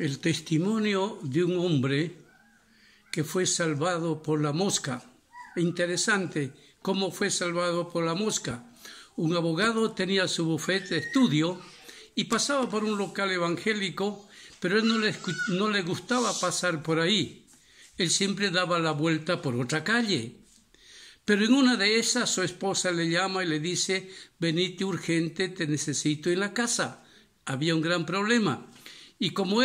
el testimonio de un hombre que fue salvado por la mosca. Interesante cómo fue salvado por la mosca. Un abogado tenía su bufete de estudio y pasaba por un local evangélico, pero él no le, no le gustaba pasar por ahí. Él siempre daba la vuelta por otra calle. Pero en una de esas su esposa le llama y le dice, venite urgente, te necesito en la casa. Había un gran problema. Y como,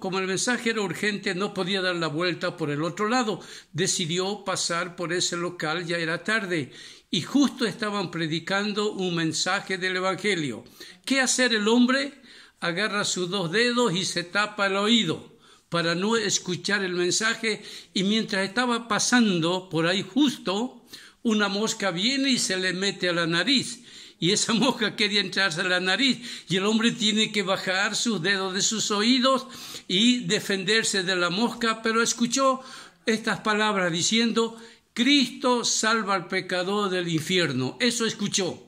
como el mensaje era urgente, no podía dar la vuelta por el otro lado. Decidió pasar por ese local, ya era tarde, y justo estaban predicando un mensaje del Evangelio. ¿Qué hacer el hombre? Agarra sus dos dedos y se tapa el oído para no escuchar el mensaje y mientras estaba pasando por ahí justo, una mosca viene y se le mete a la nariz y esa mosca quería entrarse en la nariz y el hombre tiene que bajar sus dedos de sus oídos y defenderse de la mosca, pero escuchó estas palabras diciendo, Cristo salva al pecador del infierno. Eso escuchó.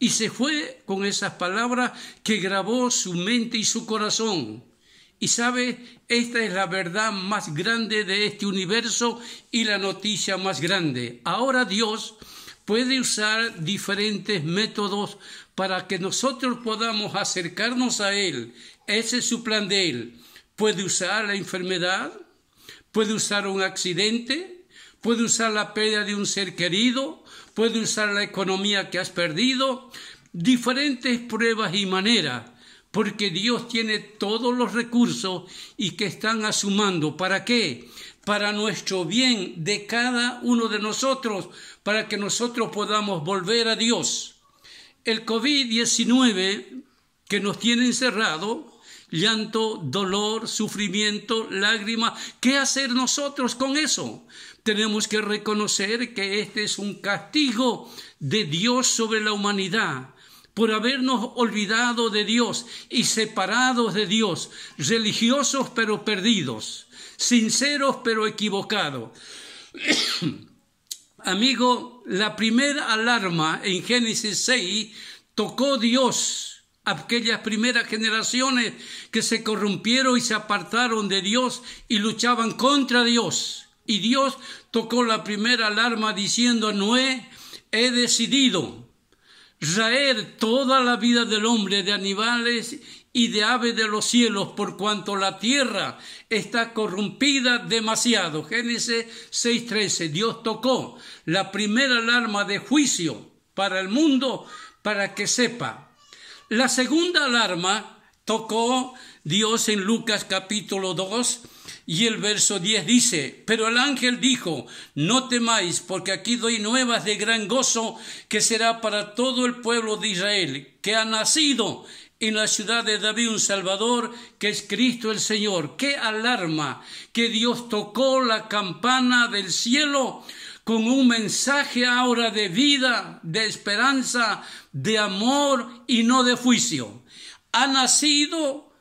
Y se fue con esas palabras que grabó su mente y su corazón. Y sabe, esta es la verdad más grande de este universo y la noticia más grande. Ahora Dios puede usar diferentes métodos para que nosotros podamos acercarnos a Él. Ese es su plan de Él. Puede usar la enfermedad, puede usar un accidente, puede usar la pérdida de un ser querido, puede usar la economía que has perdido, diferentes pruebas y maneras, porque Dios tiene todos los recursos y que están mando. ¿Para qué? para nuestro bien de cada uno de nosotros, para que nosotros podamos volver a Dios. El COVID-19 que nos tiene encerrado, llanto, dolor, sufrimiento, lágrimas, ¿qué hacer nosotros con eso? Tenemos que reconocer que este es un castigo de Dios sobre la humanidad por habernos olvidado de Dios y separados de Dios, religiosos pero perdidos, sinceros pero equivocados. Amigo, la primera alarma en Génesis 6 tocó Dios aquellas primeras generaciones que se corrompieron y se apartaron de Dios y luchaban contra Dios. Y Dios tocó la primera alarma diciendo a Noé, he decidido raer toda la vida del hombre, de animales y de aves de los cielos, por cuanto la tierra está corrompida demasiado. Génesis 6:13, Dios tocó la primera alarma de juicio para el mundo, para que sepa. La segunda alarma tocó Dios en Lucas capítulo 2 y el verso 10 dice, pero el ángel dijo, no temáis, porque aquí doy nuevas de gran gozo que será para todo el pueblo de Israel, que ha nacido en la ciudad de David un Salvador, que es Cristo el Señor. ¡Qué alarma! Que Dios tocó la campana del cielo con un mensaje ahora de vida, de esperanza, de amor y no de juicio. Ha nacido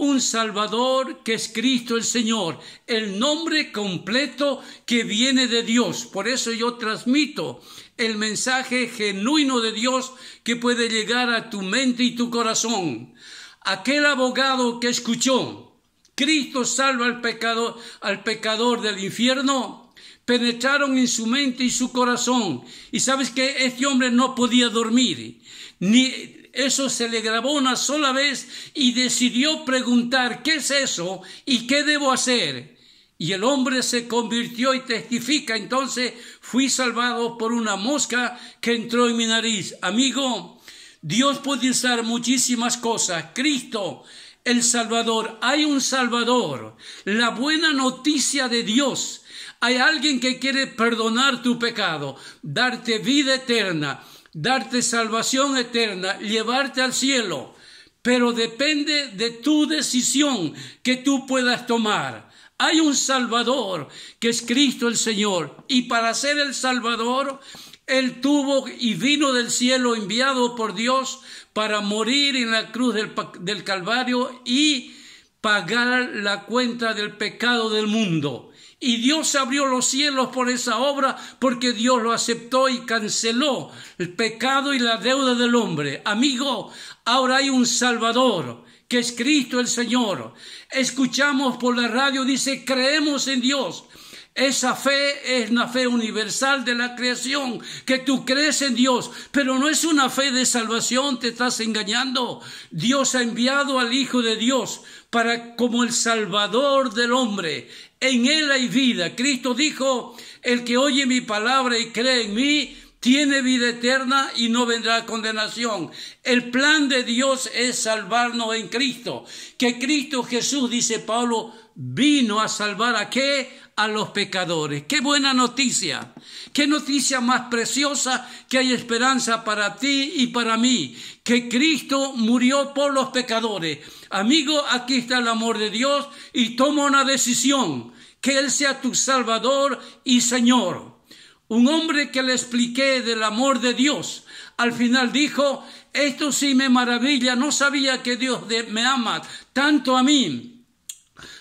un Salvador que es Cristo el Señor, el nombre completo que viene de Dios. Por eso yo transmito el mensaje genuino de Dios que puede llegar a tu mente y tu corazón. Aquel abogado que escuchó, Cristo salva al pecador, al pecador del infierno, penetraron en su mente y su corazón. Y sabes que este hombre no podía dormir, ni eso se le grabó una sola vez y decidió preguntar, ¿qué es eso y qué debo hacer? Y el hombre se convirtió y testifica, entonces fui salvado por una mosca que entró en mi nariz. Amigo, Dios puede usar muchísimas cosas. Cristo el Salvador, hay un Salvador, la buena noticia de Dios. Hay alguien que quiere perdonar tu pecado, darte vida eterna, darte salvación eterna, llevarte al cielo, pero depende de tu decisión que tú puedas tomar. Hay un Salvador que es Cristo el Señor. Y para ser el Salvador, Él tuvo y vino del cielo enviado por Dios para morir en la cruz del, del Calvario y pagar la cuenta del pecado del mundo. Y Dios abrió los cielos por esa obra porque Dios lo aceptó y canceló el pecado y la deuda del hombre. Amigo, ahora hay un Salvador que es Cristo el Señor. Escuchamos por la radio, dice, creemos en Dios esa fe es la fe universal de la creación, que tú crees en Dios, pero no es una fe de salvación, te estás engañando. Dios ha enviado al Hijo de Dios para como el Salvador del hombre. En Él hay vida. Cristo dijo, el que oye mi palabra y cree en mí, tiene vida eterna y no vendrá condenación. El plan de Dios es salvarnos en Cristo. Que Cristo Jesús, dice Pablo, vino a salvar a qué? A los pecadores. Qué buena noticia. Qué noticia más preciosa que hay esperanza para ti y para mí. Que Cristo murió por los pecadores. Amigo, aquí está el amor de Dios y toma una decisión. Que Él sea tu Salvador y Señor. Un hombre que le expliqué del amor de Dios, al final dijo, esto sí me maravilla, no sabía que Dios me ama tanto a mí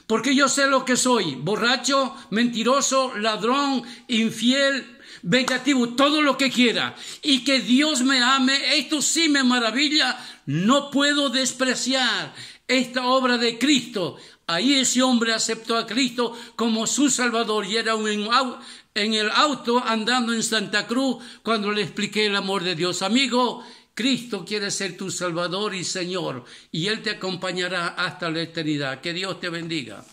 porque yo sé lo que soy, borracho, mentiroso, ladrón, infiel, vengativo, todo lo que quiera, y que Dios me ame, esto sí me maravilla, no puedo despreciar esta obra de Cristo. Ahí ese hombre aceptó a Cristo como su Salvador y era un en el auto andando en Santa Cruz cuando le expliqué el amor de Dios. Amigo, Cristo quiere ser tu Salvador y Señor y Él te acompañará hasta la eternidad. Que Dios te bendiga.